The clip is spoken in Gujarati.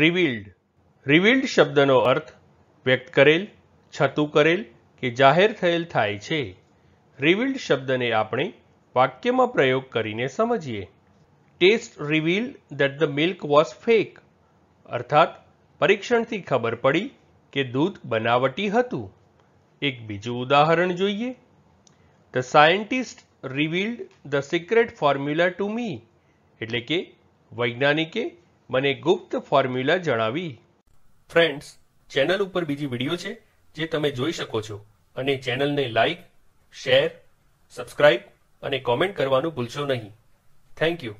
રિવીલ્ડ રિવીલ્ડ શબ્દનો અર્થ વ્યક્ત કરેલ છતું કરેલ કે જાહેર થયેલ થાય છે રિવીલ્ડ શબ્દને આપણે વાક્યમાં પ્રયોગ કરીને સમજીએ test reveal that the milk was fake અર્થાત પરીક્ષણથી ખબર પડી કે દૂધ બનાવટી હતું એક બીજું ઉદાહરણ જોઈએ the scientist revealed the secret formula to me એટલે કે વૈજ્ઞાનિકે મને ગુપ્ત ફોર્મ્યુલા જણાવી ફ્રેન્ડ્સ ચેનલ ઉપર બીજી વિડીયો છે જે તમે જોઈ શકો છો અને ચેનલને લાઈક શેર સબસ્ક્રાઈબ અને કોમેન્ટ કરવાનું ભૂલશો નહીં થેન્ક યુ